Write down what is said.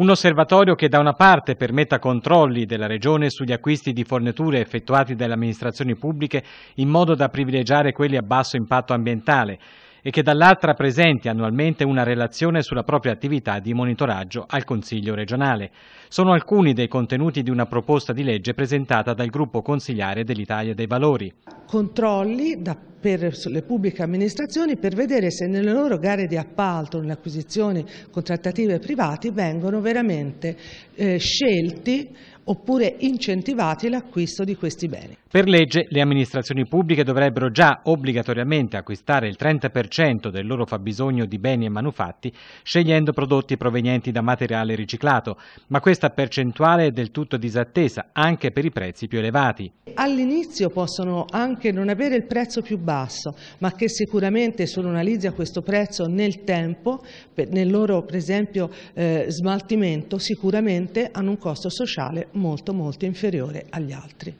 Un osservatorio che da una parte permetta controlli della Regione sugli acquisti di forniture effettuati dalle amministrazioni pubbliche in modo da privilegiare quelli a basso impatto ambientale e che dall'altra presenti annualmente una relazione sulla propria attività di monitoraggio al Consiglio regionale. Sono alcuni dei contenuti di una proposta di legge presentata dal gruppo consigliare dell'Italia dei Valori controlli da, per le pubbliche amministrazioni per vedere se nelle loro gare di appalto, nelle acquisizioni contrattative private, vengono veramente eh, scelti oppure incentivati l'acquisto di questi beni. Per legge le amministrazioni pubbliche dovrebbero già obbligatoriamente acquistare il 30% del loro fabbisogno di beni e manufatti scegliendo prodotti provenienti da materiale riciclato, ma questa percentuale è del tutto disattesa anche per i prezzi più elevati. All'inizio possono anche non avere il prezzo più basso, ma che sicuramente sono analizza questo prezzo nel tempo, nel loro per esempio eh, smaltimento, sicuramente hanno un costo sociale molto molto inferiore agli altri.